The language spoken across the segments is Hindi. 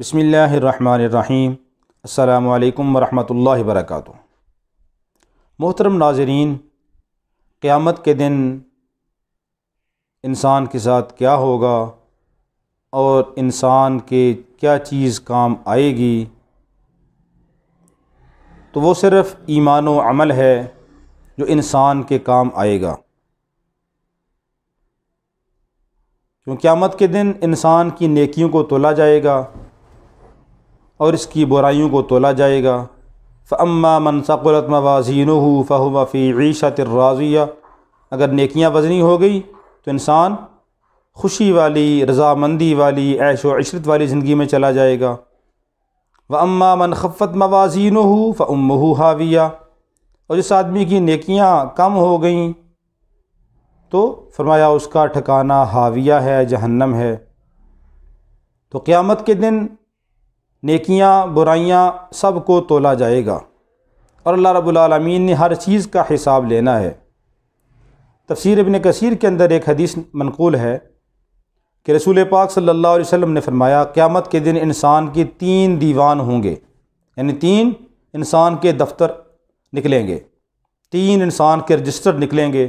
बसमीम् अल्लाम वरहमल वर्क मोहतरम नाजरीन क़्यामत के दिन इंसान के साथ क्या होगा और इंसान के क्या चीज़ काम आएगी तो वो सिर्फ़ ईमान व अमल है जो इंसान के काम आएगा क्यों क़्यामत के दिन इंसान की नेकियों को तोला जाएगा और इसकी बुराइयों को तोला जाएगा फ़म्मा मनसकुलत मवाजीन हो फ़हुआ फ़ी ईशत अगर नेकियाँ वजनी हो गई तो इंसान खुशी वाली रजामंदी वाली ऐश व इशरत वाली ज़िंदगी में चला जाएगा व अम्मा मन खफ़त मवाजीन हो फम्मू हाविया और जिस आदमी की नेकियाँ कम हो गईं तो फरमाया उसका ठिकाना हाविया है जहन्नम है तो क़्यामत के दिन नेकियां बुराइयां सब को तोला जाएगा और अल्लाह रबालमीन ने हर चीज़ का हिसाब लेना है तफसर इबन कसीर के अंदर एक हदीस मनकूल है कि रसूल पाक सल्लल्लाहु अलैहि वसल्लम ने फरमाया क़्यामत के दिन इंसान की तीन दीवान होंगे यानी तीन इंसान के दफ्तर निकलेंगे तीन इंसान के रजिस्टर निकलेंगे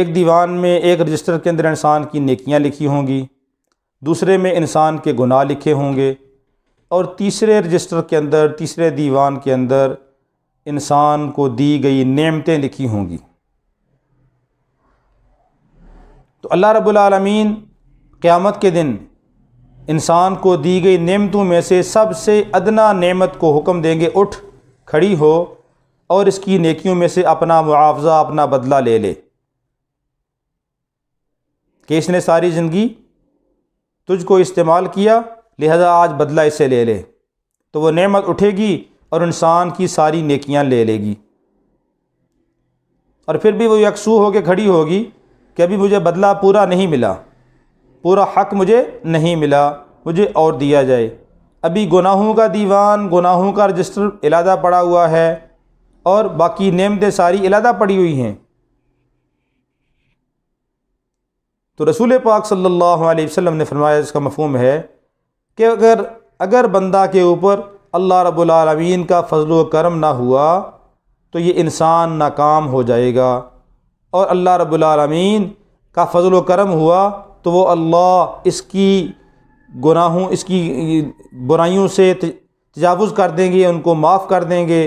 एक दीवान में एक रजिस्टर के अंदर इंसान की नेकियां लिखी होंगी दूसरे में इंसान के गुनाह लिखे होंगे और तीसरे रजिस्टर के अंदर तीसरे दीवान के अंदर इंसान को दी गई नेमतें लिखी होंगी तो अल्लाह रबालमीन क़्यामत के दिन इंसान को दी गई नेमतों में से सबसे अदना नेमत को हुक्म देंगे उठ खड़ी हो और इसकी नेकियों में से अपना मुआवजा अपना बदला ले ले कि इसने सारी ज़िंदगी तुझको इस्तेमाल किया लिहाजा आज बदला इसे ले ले तो वो नेमत उठेगी और इंसान की सारी नेकियां ले लेगी और फिर भी वो यकसू होकर खड़ी होगी कि अभी मुझे बदला पूरा नहीं मिला पूरा हक मुझे नहीं मिला मुझे और दिया जाए अभी गुनाहों का दीवान गुनाहों का रजिस्टर इलादा पड़ा हुआ है और बाकी नेमतें सारी इलादा पड़ी हुई हैं तो रसूल पाक सल्लल्लाहु अलैहि वसल्लम ने फरमाया इसका मफहम है कि अगर अगर बंदा के ऊपर अल्लाह रबालमीन का फजल करम ना हुआ तो ये इंसान नाकाम हो जाएगा और अल्लाह रबालमीन का फजल करम हुआ तो वो अल्लाह इसकी गुनाहों इसकी बुराइयों से तजावज़ कर देंगे उनको माफ़ कर देंगे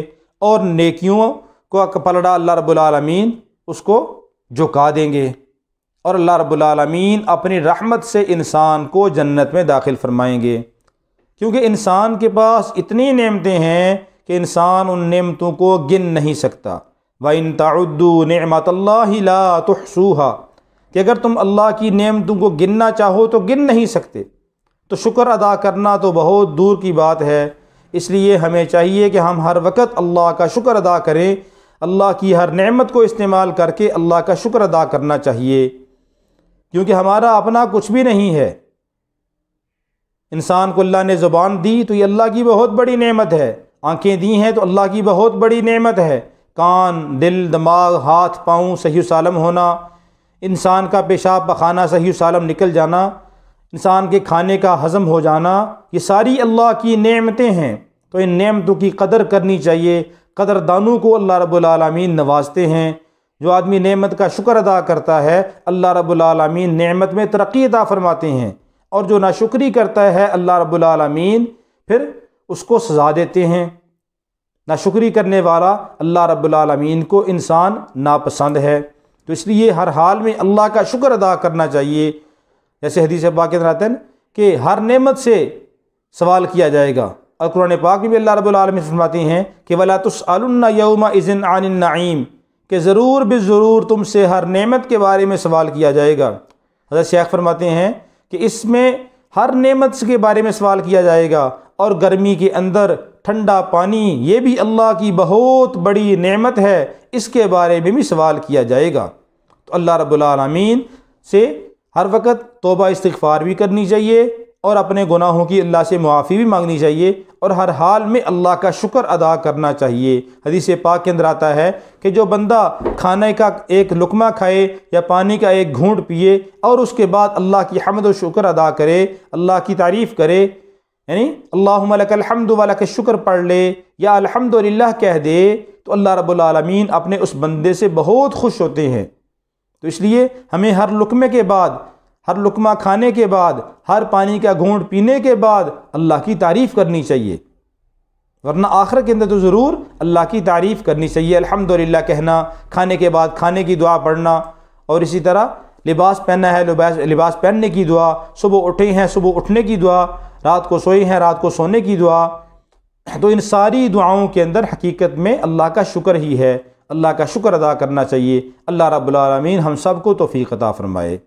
और नेकियों को पलड़ा अल्लाह रबालमीन उसको झुका देंगे और अल्लाह रबालमीन अपनी रहमत से इंसान को जन्नत में दाखिल फरमाएंगे क्योंकि इंसान के पास इतनी नेमतें हैं कि इंसान उन नेमतों को गिन नहीं सकता व इन ही नमत तहसूहा कि अगर तुम अल्लाह की नेमतों को गिनना चाहो तो गिन नहीं सकते तो शुक्र अदा करना तो बहुत दूर की बात है इसलिए हमें चाहिए कि हम हर वक्त अल्लाह का शुक्र अदा करें अल्लाह की हर नेमत को इस्तेमाल करके अल्लाह का शुक्र अदा करना चाहिए क्योंकि हमारा अपना कुछ भी नहीं है इंसान को अल्लाह ने ज़ुबान दी तो ये अल्लाह की बहुत बड़ी नेमत है आंखें दी हैं तो अल्लाह की बहुत बड़ी नेमत है कान दिल दिमाग हाथ पाँव सही सालम होना इंसान का पेशाब पखाना सही सालम निकल जाना इंसान के खाने का हज़म हो जाना ये सारी अल्लाह की नेमतें हैं तो इन नेमतों की कदर करनी चाहिए कदरदानों को अल्लाह रब्बुल रबालमीन नवाजते हैं जो आदमी नेमत का शुक्र अदा करता है अल्लाह रबालमीन नेमत में तरक्की अदा फरमाते हैं और जो नाशुक्री करता है अल्लाह रबालमीन फिर उसको सजा देते हैं नाशुक्री करने वाला अल्लाह रबालमीन को इंसान नापसंद है तो इसलिए हर हाल में अल्लाह का शुक्र अदा करना चाहिए जैसे हदीस अब्बा के कि हर नेमत से सवाल किया जाएगा और कुरान पाक में भी अल्लाह रबालमीन फरमाते हैं कि वला तुसअलन्ना यौमा इज़न आन नईम कि ज़रूर बे ज़रूर तुमसे हर नेमत के बारे में सवाल किया जाएगा हजरत शेख फरमाते हैं कि इसमें हर नेमत के बारे में सवाल किया जाएगा और गर्मी के अंदर ठंडा पानी ये भी अल्लाह की बहुत बड़ी नेमत है इसके बारे में भी सवाल किया जाएगा तो अल्लाह रब्बुल से हर वक्त तोबा इस्तफ़ार भी करनी चाहिए और अपने गुनाहों की अल्लाह से मुआफ़ी भी मांगनी चाहिए और हर हाल में अल्लाह का शुक्र अदा करना चाहिए हदीस पाक के अंदर आता है कि जो बंदा खाने का एक लुकमा खाए या पानी का एक घूंट पिए और उसके बाद अल्लाह की हमद व शुक्र अदा करे अल्लाह की तारीफ़ करे यानी अल्लाहमद के शुक्र पढ़ ले या अलहमदिल्ला कह दे तो अल्लाह रबालमीन अपने उस बंदे से बहुत खुश होते हैं तो इसलिए हमें हर लुकमे के बाद हर लुकमा खाने के बाद हर पानी का घूंट पीने के बाद अल्लाह की तारीफ़ करनी चाहिए वरना आखिर के अंदर तो ज़रूर अल्लाह की तारीफ़ करनी चाहिए अल्हम्दुलिल्लाह कहना खाने के बाद खाने की दुआ पढ़ना और इसी तरह लिबास पहनना है लिबास लिबास पहनने की दुआ सुबह उठे हैं सुबह उठने की दुआ रात को सोए हैं रात को सोने की दुआ तो इन सारी दुआओं के अंदर हकीकत में अल्लाह का शुक्र ही है अल्लाह का शुक्र अदा करना चाहिए अल्लाह रब्बुल हम सब को तोफ़ी अता फ़रमाए